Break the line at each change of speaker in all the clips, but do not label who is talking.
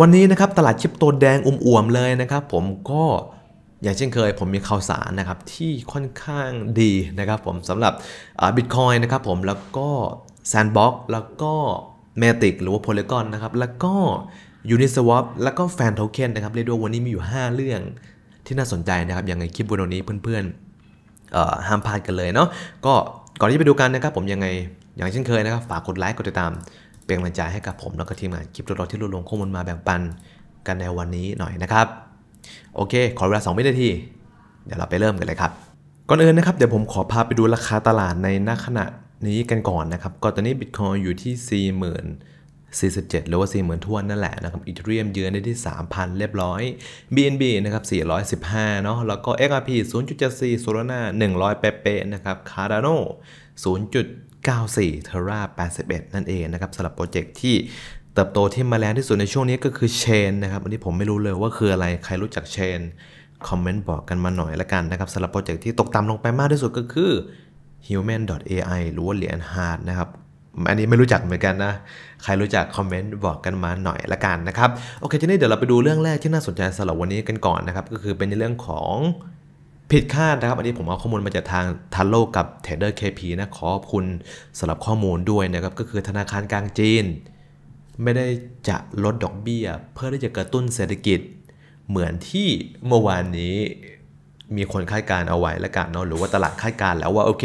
วันนี้นะครับตลาดชิปโตแดงอุ่มอวมเลยนะครับผมก็อย่างเช่นเคยผมมีข่าวสารนะครับที่ค่อนข้างดีนะครับผมสำหรับบิตคอยนะครับผมแล้วก็แซนด์บ็อกแล้วก็เมติกหรือว่าโพลีกอนนะครับแล้วก็ยูนิสวอปแล้วก็แฟนโทเค็นนะครับเรียกว่าวันนี้มีอยู่ 5 เรื่องที่น่าสนใจนะครับ ยังไงคลิปวันนี้เพื่อนๆห้ามพลาดกันเลยเนาะก็ก่อนที่ไปดูกันนะครับผมยังไงอย่างเช่นเคยนะครับฝากกดไลค์กดติดตามเป็นกำลังใจให้กับผม แล้วก็ทีมงานคลิปตัวรถที่รวบรวมข้อมูลมาแบ่งปันกันในวันนี้หน่อยนะครับ โอเค ขอเวลา2วินาที เดี๋ยวเราไปเริ่มกันเลยครับ ก่อนอื่นนะครับ เดี๋ยวผมขอพาไปดูราคาตลาดในณขณะนี้กันก่อนนะครับก่อนตอนนี้บิตคอยอยู่ที่ 4 0 0 0 0 47 หรือว่า 40,000ทวนนั่นแหละนะครับอีเทเรียมยืนได้ที่3,000 เรียบร้อย BNB นะครับ415เนาะแล้วก็ XRP 0.74 Solana 100เป๊ะๆนะครับ Cardano 94 Terra 81 นั่นเองนะครับสำหรับโปรเจกต์ที่เติบโตที่มาแรงที่สุดในช่วงนี้ก็คือเชนนะครับ อันนี้ผมไม่รู้เลยว่าคืออะไร ใครรู้จักเชนคอมเมนต์บอกกันมาหน่อยละกันนะครับสำหรับโปรเจกต์ที่ตกต่ำลงไปมากที่สุดก็คือ human.ai หรือว่าเหรียญาร์ดนะครับ อันนี้ไม่รู้จักเหมือนกันนะ ใครรู้จักคอมเมนต์บอกกันมาหน่อยละกันนะครับ โอเค ทีนี้เดี๋ยวเราไปดูเรื่องแรกที่น่าสนใจสำหรับวันนี้กันก่อนนะครับ ก็คือเป็นในเรื่องของผิดคาดนะครับอันนี้ผมเอาข้อมูลมาจากทางทันโลกกับเทเดอร์เคพีนะขอบคุณสำหรับข้อมูลด้วยนะครับก็คือธนาคารกลางจีน ไม่ได้จะลดดอกเบี้ยเพื่อที่จะกระตุ้นเศรษฐกิจ เหมือนที่เมื่อวานนี้มีคนคาดการเอาไว้แล้วกันเนาะหรือว่าตลาดคาดการแล้วว่าโอเค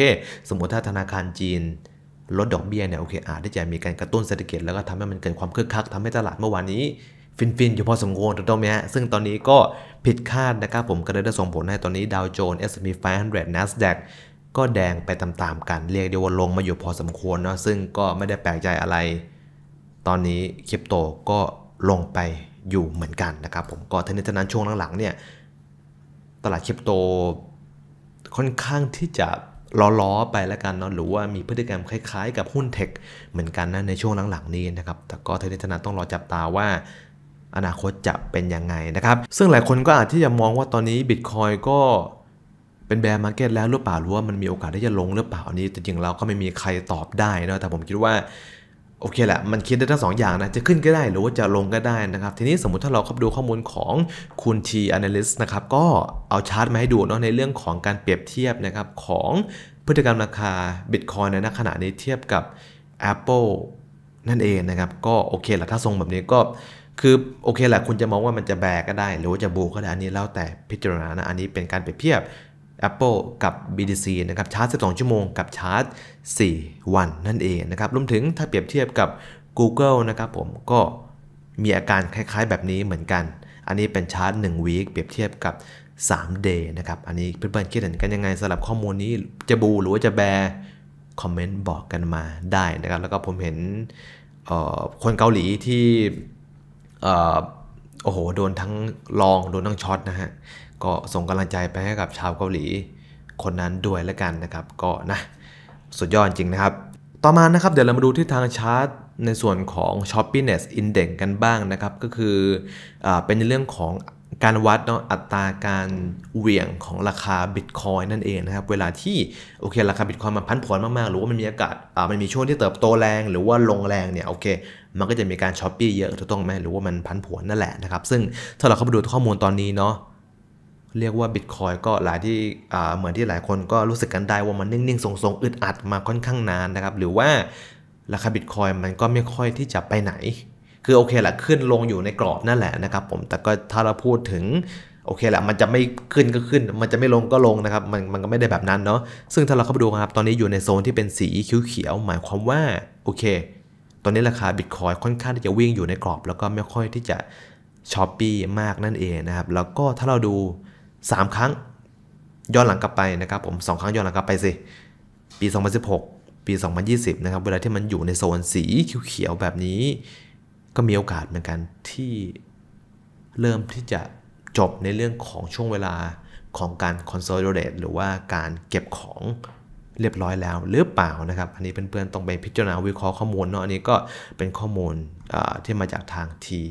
สมมติถ้าธนาคารจีนลดดอกเบี้ยเนี่ยโอเคอาจจะมีการกระตุ้นเศรษฐกิจ แล้วก็ทำให้มันเกิดความคึกคักทำให้ตลาดเมื่อวานนี้ฟินๆอยู่พอสมควรถูกต้องไหมฮะซึ่งตอนนี้ก็ผิดคาดนะครับ ผมก็เลยได้ส่งผลให้ตอนนี้ดาวโจนส์ S&P 500 NASDAQ ก็แดงไปตามๆกันเรียกเดียว่าลงมาอยู่พอสมควรเนาะซึ่งก็ไม่ได้แปลกใจอะไร ตอนนี้คริปโตก็ลงไปอยู่เหมือนกันนะครับ ผมก็ทั้งนี้ทั้งนั้นช่วงหลังๆเนี่ย ตลาดคริปโตค่อนข้างที่จะล้อๆไปแล้วกันเนาะหรือว่ามีพฤติกรรมคล้ายๆ กับหุ้นเทคเหมือนกันนะในช่วงหลังๆนี้นะครับแต่ก็ทั้งนี้ทั้งนั้นต้องรอจับตาว่าอนาคตจะเป็นยังไงนะครับ ซึ่งหลายคนก็อาจที่จะมองว่าตอนนี้บิตคอยก็เป็นแบร์มาร์เก็ตแล้วหรือเปล่าหรือว่ามันมีโอกาสที่จะลงหรือเปล่าอันนี้จริงๆเราก็ไม่มีใครตอบได้นะ แต่ผมคิดว่าโอเคแหละมันคิดได้ทั้งสองอย่างนะจะขึ้นก็ได้หรือว่าจะลงก็ได้นะครับ ทีนี้สมมุติถ้าเราเข้าดูข้อมูลของคุณ T Analyst นะครับก็เอาชาร์ตมาให้ดูเนาะในเรื่องของการเปรียบเทียบนะครับของพฤติกรรมราคา Bitcoin ในขณะนี้เทียบกับ Apple นั่นเองนะครับก็โอเคแหละถ้าทรงแบบนี้ก็คือ โอเคแหละ คุณจะมองว่ามันจะแบกก็ได้ หรือว่าจะบูก็ได้ อันนี้แล้วแต่พิจารณานะอันนี้เป็นการเปรียบเทียบ Apple กับ BDC นะครับชาร์จ12 ชั่วโมงกับชาร์จ4วันนั่นเองนะครับรวมถึงถ้าเปรียบเทียบกับ Google นะครับผมก็มีอาการคล้าย ๆ แบบนี้เหมือนกัน อันนี้เป็นชาร์จ1 week เปรียบเทียบกับ3 day นะครับอันนี้เพื่อนๆคิดเห็นกันยังไงสำหรับข้อมูลนี้จะบูหรือว่าจะแบคอมเมนต์บอกกันมาได้นะครับแล้วก็ผมเห็นคนเกาหลีที่โอ้โห โดนทั้งลอง โดนทั้งช็อตนะฮะ ก็ส่งกำลังใจไปให้กับชาวเกาหลี คนนั้นด้วยละกันนะครับ ก็นะ สุดยอดจริงนะครับ ต่อมานะครับเดี๋ยวเรามาดูที่ทางชาร์ตในส่วนของ Shoppiness Index กันบ้างนะครับ ก็คืออเป็นในเรื่องของการวัดเนาะอัตราการเหวี่ยงของราคาบิตคอยนั่นเองนะครับเวลาที่โอเค ราคาบิตคอยมันพันผวนมากๆหรือว่ามันมีอากาศอ่ามันมีช่วงที่เติบโตแรงหรือว่าลงแรงเนี่ยโอเค มันก็จะมีการช้อปปี้เยอะถูกต้องไหมหรือว่ามันพันผวนนั่นแหละนะครับ ซึ่งถ้าเราเข้าไปดูข้อมูลตอนนี้เนาะเรียกว่าบิตคอยก็หลายที่เหมือนที่หลายคนก็รู้สึกกันได้ว่ามันนิ่งๆทรงๆอึดอัดมาค่อนข้างนานนะครับ หรือว่าราคาบิตคอยมันก็ไม่ค่อยที่จะไปไหนคือโอเคแหละขึ้นลงอยู่ในกรอบนั่นแหละนะครับผมแต่ก็ถ้าเราพูดถึง โอเคแหละมันจะไม่ขึ้นก็ขึ้น มันจะไม่ลงก็ลงนะครับมันมันก็ไม่ได้แบบนั้นเนาะซึ่งถ้าเราเข้าไปดูครับ ตอนนี้อยู่ในโซนที่เป็นสีเขียว หมายความว่าโอเค ตอนนี้ราคาบิตคอยค่อนข้างที่จะวิ่งอยู่ในกรอบ แล้วก็ไม่ค่อยที่จะช้อปปี้มากนั่นเองนะครับแล้วก็ถ้าเราดู 3 ครั้งย้อนหลังกลับไปนะครับผม 2 ครั้งย้อนหลังกลับไปสิปี 2016 ปี 2020นะครับเวลาที่มันอยู่ในโซนสีเขียวๆแบบนี้ก็มีโอกาสเหมือนกันที่เริ่มที่จะจบในเรื่องของช่วงเวลาของการ consolidate หรือว่าการเก็บของเรียบร้อยแล้วหรือเปล่านะครับอันนี้เพื่อนๆต้องไปพิจารณาวิเคราะห์ข้อมูลเนาะอันนี้ก็เป็นข้อมูลที่มาจากทางที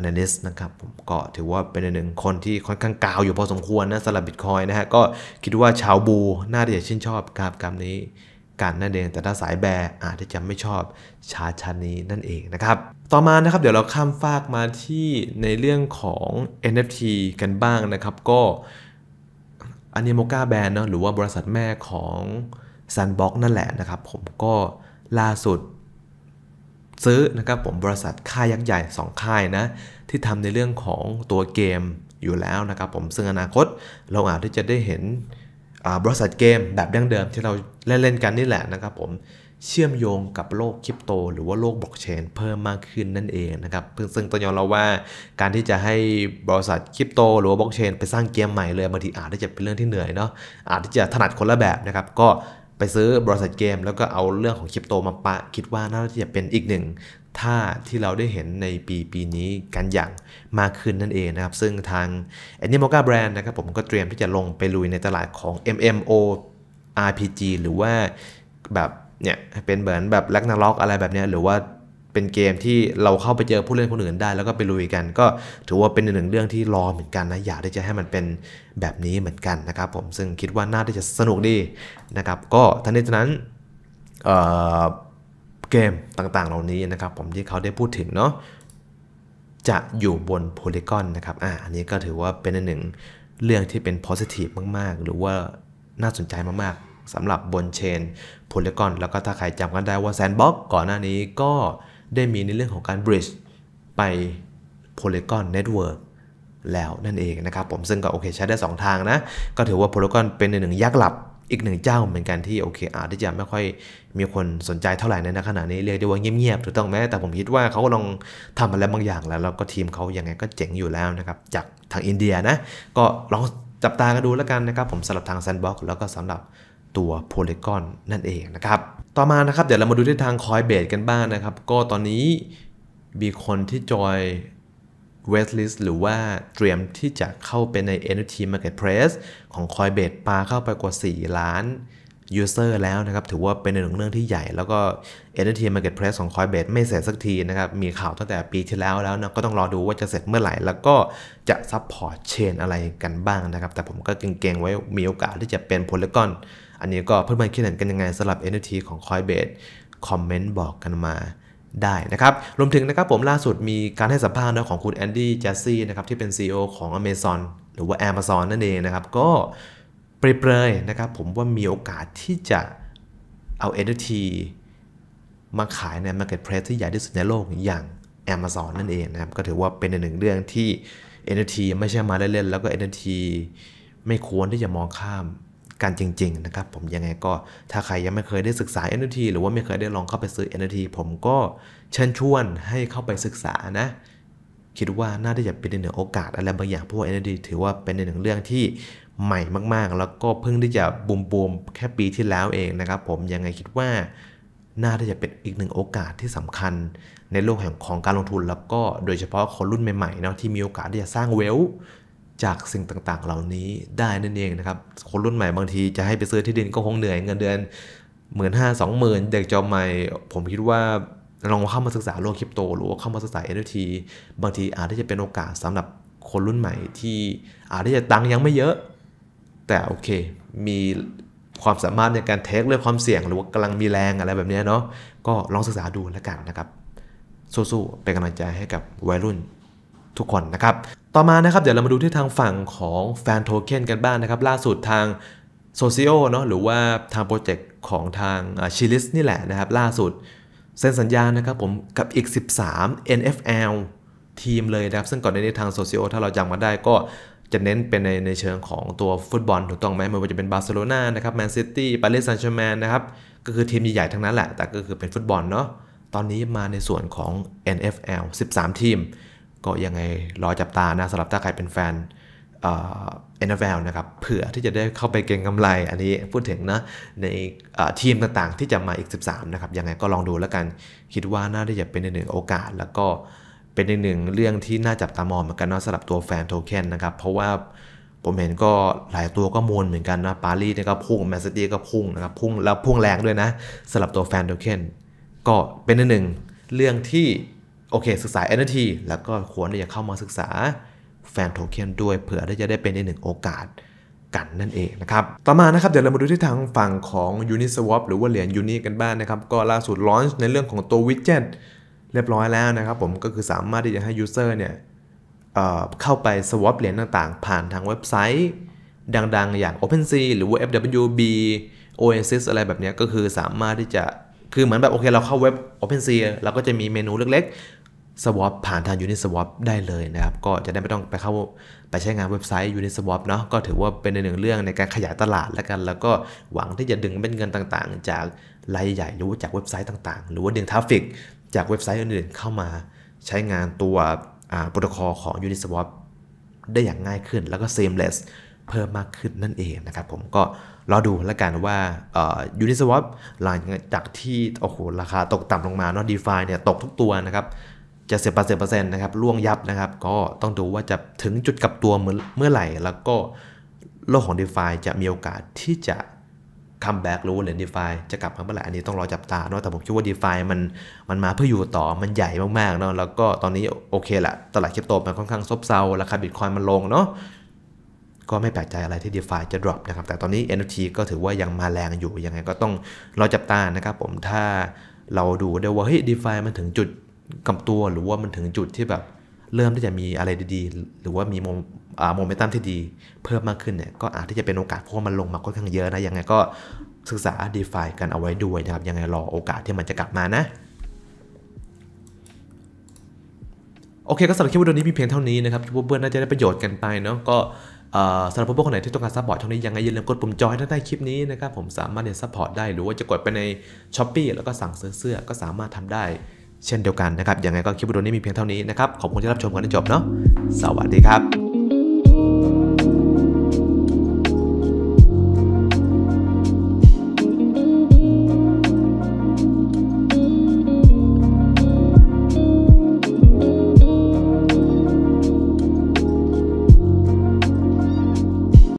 Analyst นะครับ ผมก็ถือว่าเป็นหนึ่งคนที่ค่อนข้างกาวอยู่พอสมควรนะสำหรับบิตคอยนะฮะก็คิดว่าชาวบูน่าจะชื่นชอบกราฟกรามนี้กันนั่นเองแต่ถ้าสายแบร์อาจจะไม่ชอบชาชานี้นั่นเองนะครับต่อมานะครับเดี๋ยวเราข้ามฟากมาที่ในเรื่องของ NFT กันบ้างนะครับก็อันนี้โมกาแบรนด์เนาะหรือว่าบริษัทแม่ของ Sunbox นั่นแหละนะครับผมก็ล่าสุดซื้อนะครับผมบริษัทค่ายยักษ์ใหญ่2ค่ายนะที่ทำในเรื่องของตัวเกมอยู่แล้วนะครับผมซึ่งอนาคตเราอาจที่จะได้เห็นบริษัทเกมแบบดั้งเดิม ที่เราเล่นๆกันนี่แหละนะครับผมเชื่อมโยงกับโลกคริปโต หรือว่าโลกบล็อกเชนเพิ่มมากขึ้นนั่นเองนะครับซึ่งต้องยอมรับว่า การที่จะให้บริษัทคริปโตหรือว่าบล็อกเชนไปสร้างเกมใหม่เลยบางทีอาจจะเป็นเรื่องที่เหนื่อยเนาะอาจจะถนัดคนละแบบนะครับก็ไปซื้อบริษัทเกมแล้วก็เอาเรื่องของคริปโตมาปะ คิดว่าน่าจะเป็นอีกหนึ่งท่าที่เราได้เห็นในปีปีนี้กันอย่างมากขึ้นนั่นเองนะครับ ซึ่งทาง a n i m o g a Brand นะครับผมก็เตรียมที่จะลงไปลุยในตลาดของ MMO RPG หรือว่าแบบเนี่ยเป็นเหมือนแบบแลกนาล็อกอะไรแบบเนี้ยหรือว่าเป็นเกมที่เราเข้าไปเจอผู้เล่นคนอื่นได้ แล้วก็ไปลุยกันก็ถือว่าเป็นหนึ่งเรื่องที่รอเหมือนกันนะ อยากที่จะให้มันเป็นแบบนี้เหมือนกันนะครับ ผมซึ่งคิดว่าน่าที่จะสนุกดีนะครับก็ทั้งนี้ทั้งนั้นเกมต่างๆเหล่านี้นะครับ ผมที่เขาได้พูดถึงเนาะจะอยู่บนโพลีกอนนะครับอ่าอันนี้ก็ถือว่าเป็นหนึ่งเรื่องที่เป็น positive มากๆ หรือว่าน่าสนใจมากๆสำหรับบนเชนโพลีกอน แล้วก็ถ้าใครจำกันได้ว่าแซนบ็อกก่อนหน้านี้ก็ได้มีในเรื่องของการ bridge ไปโพีกอนเน็ตเวิร์กแล้วนั่นเองนะครับผมซึ่งก็โอเคใช้ได้2ทางนะ ก็ถือว่าโพลีกอนเป็นหนึ่งยักษ์หลับอีกหนึ่งเจ้าเหมือนกันที่โอเคอาจจะไม่ค่อยมีคนสนใจเท่าไหร่ในขณะนี้เรียกได้ว่าเงียบๆถูกต้องไหมแต่ผมคิดว่าเขาลองทำอะไรบางอย่างแล้วแล้วก็ทีมเขายังไงก็เจ๋งอยู่แล้วนะครับจากทางอินเดียนะก็ลองจับตากันดูแล้วกันนะครับ ผมสำหรับทาง s a n d ็อกแล้วก็สำหรับตัวโพลีกอนนั่นเองนะครับต่อมานะครับ เดี๋ยวเรามาดูที่ทางคอยเบดกันบ้างนะครับ ก็ตอนนี้ มีคนที่จอย wait list หรือว่าเตรียมที่จะเข้าไปใน NFT marketplace ของ Coinbase ปาเข้าไปกว่า 4 ล้าน user แล้วนะครับถือว่าเป็นหนึ่งเรื่องที่ใหญ่แล้วก็ NFT marketplace ของ Coinbase ไม่เสร็จสักทีนะครับ มีข่าวตั้งแต่ปีที่แล้วแล้วนะก็ต้องรอดูว่าจะเสร็จเมื่อไหร่ แล้วก็จะ support chain อะไรกันบ้างนะครับ แต่ผมก็เก่งๆ ไว้มีโอกาสที่จะเป็น Polygon อันนี้ก็เพื่อนๆคิดเห็นกันยังไงสำหรับ NFT ของ Coinbase คอมเมนต์บอกกันมาได้นะครับ รวมถึงนะครับผมล่าสุดมีการให้สัมภาษณ์ของคุณแอนดี้แจสซี่นะครับที่เป็น CEO ของ Amazon หรือว่า Amazon นั่นเองนะครับ ก็เปรยๆนะครับผมว่ามีโอกาสที่จะเอา NFT มาขายใน Marketplace ที่ใหญ่ที่สุดในโลกอย่าง Amazon นั่นเองนะครับ ก็ถือว่าเป็นหนึ่งเรื่องที่ NFT ไม่ใช่มาเล่นๆแล้วก็ NFT ไม่ควรที่จะมองข้ามันจริงๆนะครับผมยังไงก็ถ้าใครยังไม่เคยได้ศึกษา NFT หรือว่าไม่เคยได้ลองเข้าไปซื้อ NFT ผมก็เชิญชวนให้เข้าไปศึกษานะคิดว่าน่าจะเป็นหนึ่งโอกาสอะไรบางอย่างเพราะว่า NFT ถือว่าเป็นหนึ่งเรื่องที่ใหม่มากๆ แล้วก็เพิ่งที่จะบูมบูมแค่ปีที่แล้วเองนะครับผมยังไงคิดว่าน่าจะเป็นอีกหนึ่งโอกาสที่สำคัญ ในโลกแห่งของการลงทุนแล้วก็โดยเฉพาะคนรุ่นใหม่ๆเนาะที่มีโอกาสที่จะสร้างเวลจากสิ่งต่างๆเหล่านี้ได้นั่นเองนะครับ คนรุ่นใหม่บางทีจะให้ไปซื้อที่ดินก็คงเหนื่อยเงินเดือนหมื่นห้าสองหมื่นเด็กจอมใหม่ ผมคิดว่าลองเข้ามาศึกษาโลกคริปโต หรือว่าเข้ามาศึกษา NFT บางทีอาจจะเป็นโอกาสสำหรับคนรุ่นใหม่ที่อาจจะตังยังไม่เยอะ แต่โอเคมีความสามารถในการเทคเรื่องความเสี่ยง หรือว่ากำลังมีแรงอะไรแบบนี้เนาะก็ลองศึกษาดูแล้วกันนะครับสู้ๆเป็นกำลังใจให้กับวัยรุ่นทุกคนนะครับ ต่อมานะครับ เดี๋ยวเรามาดูที่ทางฝั่งของแฟนโทเค็นกันบ้างนนะครับ ล่าสุดทางโซเชียลเนาะ หรือว่าทางโปรเจกต์ของทางชิลิสนี่แหละนะครับ ล่าสุดเซ็นสัญญานะครับผมกับอีก 13 NFL ทีมเลยนะครับ ซึ่งก่อนหน้านี้ทางโซเชียลถ้าเราจำมาได้ก็จะเน้นเป็นในในเชิงของตัวฟุตบอลถูกต้องไหมไม่ว่าจะเป็นบาร์เซโลนานะครับแมนซิตี้ปารีสแซงต์แชร์แมนนะครับ ก็คือทีมใหญ่ๆทั้งนั้นแหละ แต่ก็คือเป็นฟุตบอลเนาะตอนนี้มาในส่วนของ NFL 13 ทีมก็ยังไงรอจับตานะสำหรับถ้าใครเป็นแฟนเอ็นเอฟนะครับเผื่อที่จะได้เข้าไปเก็งกำไร อันนี้พูดถึงนะ ในทีมต่างๆที่จะมาอีก 13 นะครับ ยังไงก็ลองดูแล้วกันคิดว่าน่าจะเป็นหนึ่งโอกาส แล้วก็เป็นหนึ่งเรื่องที่น่าจับตามองเหมือนกันนะสำหรับตัวแฟนโทเค็นนะครับ เพราะว่าผมเห็นก็หลายตัวก็มวลเหมือนกันนะปารีสก็พุ่งแมนซิตี้ก็พุ่งนะครับพุ่งแล้วพุ่งแรงด้วยนะสำหรับตัวแฟนโทเค็นก็เป็นหนึ่งเรื่องที่โอเค ศึกษา NFT แล้วก็ควรที่จะเข้ามาศึกษาแฟนโทเค็นด้วยเผื่อที่จะได้เป็นในหนึ่งโอกาสกันนั่นเองนะครับ ต่อมานะครับ เดี๋ยวเรามาดูที่ทางฝั่งของ Uniswap หรือว่าเหรียญ Uni กันบ้างนนะครับ ก็ล่าสุดลอนช์ในเรื่องของตัววิดเจ็ตเรียบร้อยแล้วนะครับผมก็คือสามารถที่จะให้ยูเซอร์เนี่ยเเข้าไป swap เหรียญต่างๆ ผ่านทางเว็บไซต์ ดังๆอย่าง OpenSea หรือว่า FWB Oasis อะไรแบบนี้ก็คือสามารถที่จะคือเหมือนแบบโอเคเราเข้าเว็บ OpenSea เราก็จะมีเมนูเล็กๆ swap ผ่านทาง Uniswap ได้เลยนะครับ ก็จะได้ไม่ต้องไปเข้าไปใช้งานเว็บไซต์ Uniswap เนาะก็ถือว่าเป็นหนึ่งเรื่องในการขยายตลาดแล้วกัน แล้วก็หวังที่จะดึงเป็นเงินต่างๆ จากรายใหญ่หรือว่าจากเว็บไซต์ต่างๆ หรือว่าดึงทราฟฟิก จากเว็บไซต์อื่นๆ เข้ามาใช้งานตัวโปรโตคอลของ Uniswap ได้อย่างง่ายขึ้นแล้วก็ seamless เพิ่มมากขึ้นนั่นเองนะครับ ผมก็รอดูแล้วกันว่ายูนิสวอปหลังจากที่โอ้โหราคาตกต่ำลงมาเนาะดีฟาเนี่ยตกทุกตัวนะครับจะเสียเปอร์เซ็นต์ปอร์เซ็นต์นะครับล่วงยับนะครับ ก็ต้องดูว่าจะถึงจุดกับตัวเมื่อเมื่อไหร่ แล้วก็โลกของ d e f าจะมีโอกาสที่จะคัมแบ็กรู้เหรียญดีฟาจะกลับมาเมื่อไหร่อันนี้ต้องรอจับตาเนาะแต่ผมคิดว่า d e f ามันมันมาเพื่ออยู่ต่อมันใหญ่มากๆเนาะแล้วก็ตอนนี้โอเคแหละตลาดคริปโตมันค่อนข้างซบเซาราคาบิตคอยมันลงเนาะก็ไม่แปลกใจอะไรที่ DeFi จะ drop นะครับ แต่ตอนนี้ NFT ก็ถือว่ายังมาแรงอยู่ ยังไงก็ต้องรอจับตานะครับผม ถ้าเราดูได้ว่าเฮ้ย DeFi มันถึงจุดกำตัวหรือว่ามันถึงจุดที่แบบเริ่มที่จะมีอะไรดีๆ หรือว่ามีโมเมนตัมที่ดีเพิ่มมากขึ้นเนี่ย ก็อาจที่จะเป็นโอกาสเพราะมันลงมาค่อนข้างเยอะนะ ยังไงก็ศึกษา DeFi กันเอาไว้ด้วยนะครับ ยังไงรอโอกาสที่มันจะกลับมานะโอเคก็สำหรับคลิปวิดีโอนี้มีเพียงเท่านี้นะครับทุกเพื่อนน่าจะได้ประโยชน์กันไปเนาะก็สำหรับผู้คนไหนที่ต้องการซัพพอร์ตช่องนี้ยังไงอย่าลืมกดปุ่มจอยถ้าไใต้คลิปนี้นะครับผมสามารถเนี่ยซัพพอร์ตได้หรือว่าจะกดไปในช้อป e e แล้วก็สั่งซื้อเสื้อก็สามารถทำได้เช่นเดียวกันนะครับยังไงก็คลิปวิดีโอนี้มีเพียงเท่านี้นะครับ ขอบคุณที่รับชมกันจนจบเนาะสวัสดีครับ